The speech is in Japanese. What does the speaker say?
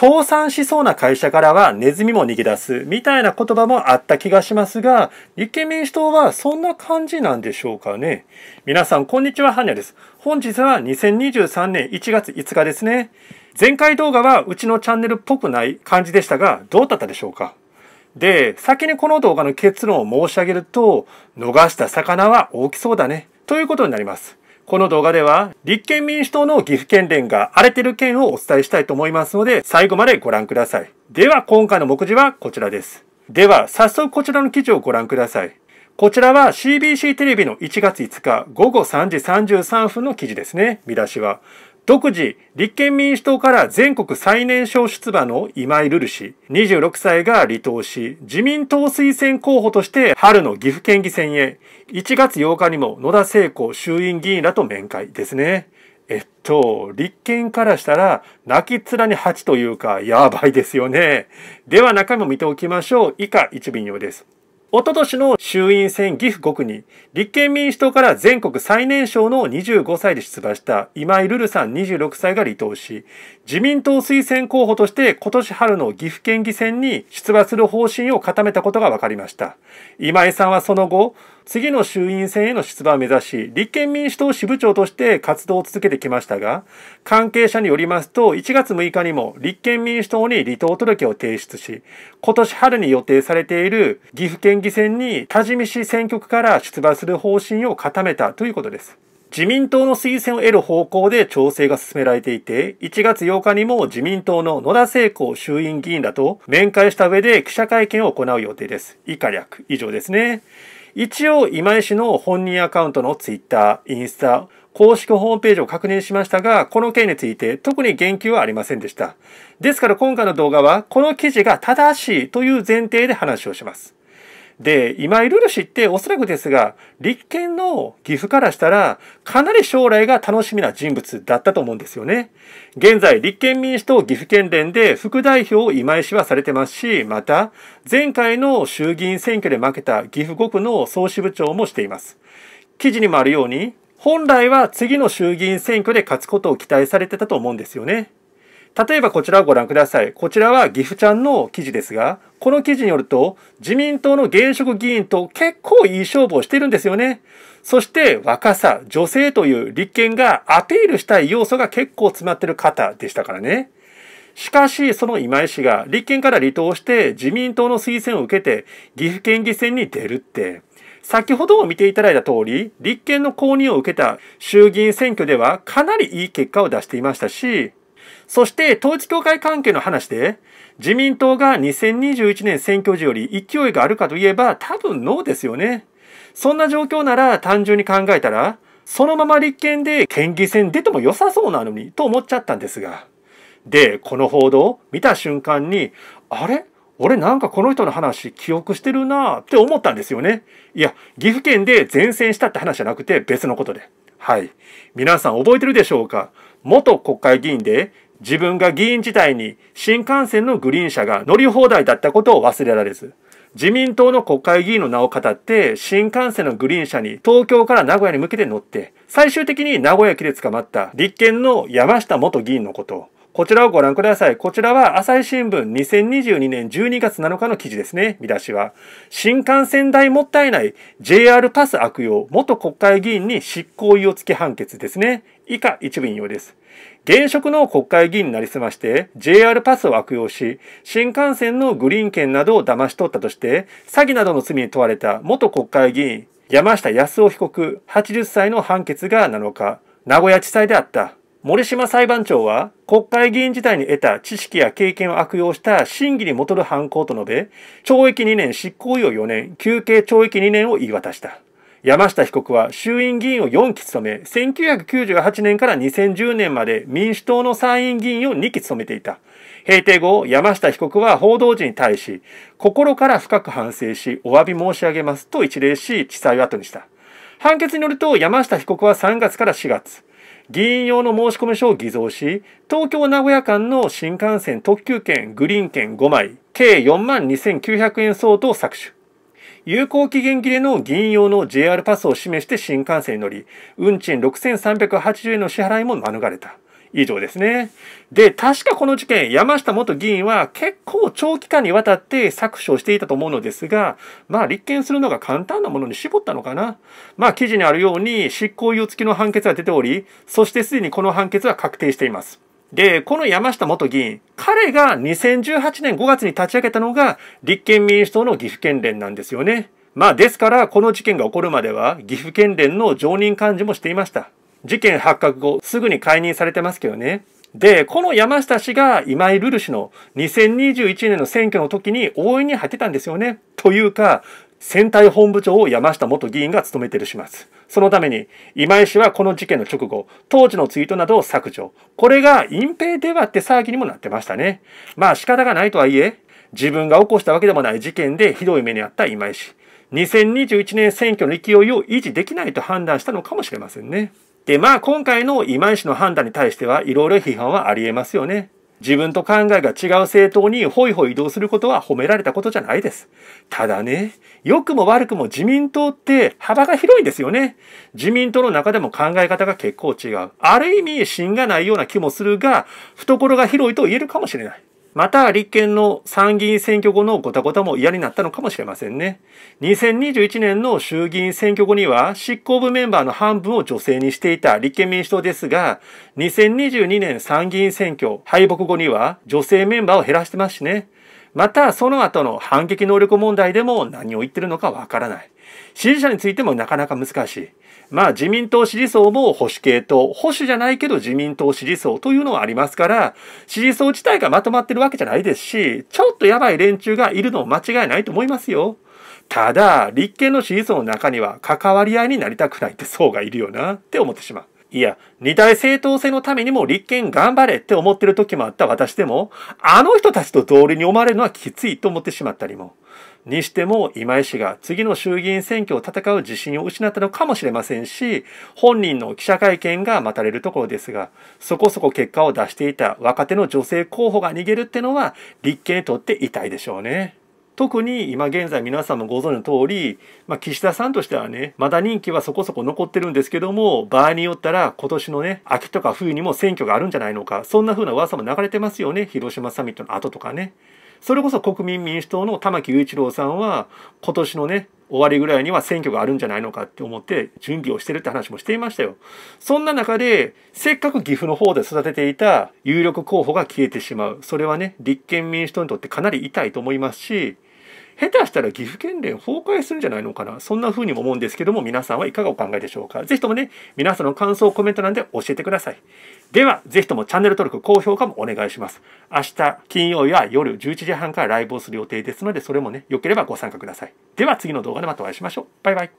倒産しそうな会社からはネズミも逃げ出すみたいな言葉もあった気がしますが、立憲民主党はそんな感じなんでしょうかね。皆さん、こんにちは、はにゃです。本日は2023年1月5日ですね。前回動画はうちのチャンネルっぽくない感じでしたが、どうだったでしょうかで、先にこの動画の結論を申し上げると、逃した魚は大きそうだね、ということになります。この動画では、立憲民主党の岐阜県連が荒れてる件をお伝えしたいと思いますので、最後までご覧ください。では、今回の目次はこちらです。では、早速こちらの記事をご覧ください。こちらは CBC テレビの1月5日午後3時33分の記事ですね。見出しは。独自、立憲民主党から全国最年少出馬の今井瑠々氏、26歳が離党し、自民党推薦候補として春の岐阜県議選へ、1月8日にも野田聖子衆院議員らと面会ですね。えっと、立憲からしたら、泣き面に蜂というか、やばいですよね。では中身も見ておきましょう。以下、一便用です。おととしの衆院選岐阜5区に、立憲民主党から全国最年少の25歳で出馬した今井ルルさん26歳が離党し、自民党推薦候補として今年春の岐阜県議選に出馬する方針を固めたことが分かりました今井さんはその後次の衆院選への出馬を目指し立憲民主党支部長として活動を続けてきましたが関係者によりますと1月6日にも立憲民主党に離党届を提出し今年春に予定されている岐阜県議選に多治見市選挙区から出馬する方針を固めたということです自民党の推薦を得る方向で調整が進められていて、1月8日にも自民党の野田聖子衆院議員らと面会した上で記者会見を行う予定です。以下略、以上ですね。一応、今井氏の本人アカウントのツイッター、インスタ、公式ホームページを確認しましたが、この件について特に言及はありませんでした。ですから今回の動画は、この記事が正しいという前提で話をします。で、今いろいろ知って、おそらくですが、立憲の岐阜からしたら、かなり将来が楽しみな人物だったと思うんですよね。現在、立憲民主党岐阜県連で副代表を今井氏はされてますし、また、前回の衆議院選挙で負けた岐阜5区の総支部長もしています。記事にもあるように、本来は次の衆議院選挙で勝つことを期待されてたと思うんですよね。例えばこちらをご覧ください。こちらは岐阜ちゃんの記事ですが、この記事によると、自民党の現職議員と結構いい勝負をしてるんですよね。そして若さ、女性という立憲がアピールしたい要素が結構詰まってる方でしたからね。しかし、その今井氏が立憲から離党して自民党の推薦を受けて岐阜県議選に出るって、先ほど見ていただいた通り、立憲の公認を受けた衆議院選挙ではかなりいい結果を出していましたし、そして統一教会関係の話で、自民党が2021年選挙時より勢いがあるかといえば多分ノーですよね。そんな状況なら単純に考えたら、そのまま立憲で県議選出ても良さそうなのにと思っちゃったんですが。で、この報道見た瞬間に、あれ俺なんかこの人の話記憶してるなって思ったんですよね。いや、岐阜県で前線したって話じゃなくて別のことで。はい。皆さん覚えてるでしょうか元国会議員で、自分が議員時代に新幹線のグリーン車が乗り放題だったことを忘れられず、自民党の国会議員の名を語って、新幹線のグリーン車に東京から名古屋に向けて乗って、最終的に名古屋駅で捕まった立憲の山下元議員のこと、こちらをご覧ください。こちらは朝日新聞2022年12月7日の記事ですね。見出しは。新幹線代もったいない JR パス悪用元国会議員に執行猶予付き判決ですね。以下一部引用です。現職の国会議員になりすまして JR パスを悪用し新幹線のグリーン券などを騙し取ったとして詐欺などの罪に問われた元国会議員山下康夫被告80歳の判決が7日名古屋地裁であった。森島裁判長は国会議員時代に得た知識や経験を悪用した審議に戻る犯行と述べ、懲役2年執行猶予4年、休憩懲役2年を言い渡した。山下被告は衆院議員を4期務め、1998年から2010年まで民主党の参院議員を2期務めていた。閉廷後、山下被告は報道陣に対し、心から深く反省し、お詫び申し上げますと一礼し、地裁を後にした。判決によると、山下被告は3月から4月、議員用の申込書を偽造し、東京名古屋間の新幹線特急券、グリーン券5枚、計4万2900円相当を搾取。有効期限切れの議員用の JR パスを示して新幹線に乗り、運賃6380円の支払いも免れた。以上ですね。で、確かこの事件、山下元議員は結構長期間にわたって搾取をしていたと思うのですが、まあ立件するのが簡単なものに絞ったのかな。まあ記事にあるように執行猶予付きの判決が出ており、そしてすでにこの判決は確定しています。で、この山下元議員、彼が2018年5月に立ち上げたのが立憲民主党の岐阜県連なんですよね。まあですから、この事件が起こるまでは岐阜県連の常任幹事もしていました。事件発覚後、すぐに解任されてますけどね。で、この山下氏が今井ルル氏の2021年の選挙の時に応援に入ってたんですよね。というか、選対本部長を山下元議員が務めてる始末。そのために、今井氏はこの事件の直後、当時のツイートなどを削除。これが隠蔽ではって騒ぎにもなってましたね。まあ仕方がないとはいえ、自分が起こしたわけでもない事件でひどい目に遭った今井氏。2021年選挙の勢いを維持できないと判断したのかもしれませんね。で、まあ今回の今井氏の判断に対してはいろいろ批判はあり得ますよね。自分と考えが違う政党にホイホイ移動することは褒められたことじゃないです。ただね、良くも悪くも自民党って幅が広いんですよね。自民党の中でも考え方が結構違う。ある意味、芯がないような気もするが、懐が広いと言えるかもしれない。また立憲の参議院選挙後のごたごたも嫌になったのかもしれませんね。2021年の衆議院選挙後には執行部メンバーの半分を女性にしていた立憲民主党ですが、2022年参議院選挙敗北後には女性メンバーを減らしてますしね。またその後の反撃能力問題でも何を言ってるのかわからない。支持者についてもなかなか難しい。まあ自民党支持層も保守系と、保守じゃないけど自民党支持層というのはありますから、支持層自体がまとまってるわけじゃないですし、ちょっとやばい連中がいるのも間違いないと思いますよ。ただ、立憲の支持層の中には関わり合いになりたくないって層がいるよなって思ってしまう。いや、二大政党制のためにも立憲頑張れって思ってる時もあった私でも、あの人たちと同類に思われるのはきついと思ってしまったりも。にしても今井氏が次の衆議院選挙を戦う自信を失ったのかもしれませんし本人の記者会見が待たれるところですがそこそこ結果を出していた若手の女性候補が逃げるってのは立憲にとって痛いでしょうね。特に今現在皆さんもご存知の通り、まあ、岸田さんとしてはね、まだ任期はそこそこ残ってるんですけども、場合によったら今年のね、秋とか冬にも選挙があるんじゃないのか、そんな風な噂も流れてますよね。広島サミットの後とかね。それこそ国民民主党の玉木雄一郎さんは今年のね終わりぐらいには選挙があるんじゃないのかって思って準備をしてるって話もしていましたよ。そんな中で、せっかく岐阜の方で育てていた有力候補が消えてしまう。それはね、立憲民主党にとってかなり痛いと思いますし、下手したら岐阜県連崩壊するんじゃないのかなそんな風にも思うんですけども皆さんはいかがお考えでしょうか是非ともね皆さんの感想コメント欄で教えてくださいでは是非ともチャンネル登録高評価もお願いします明日金曜日は夜11時半からライブをする予定ですのでそれもね良ければご参加くださいでは次の動画でまたお会いしましょうバイバイ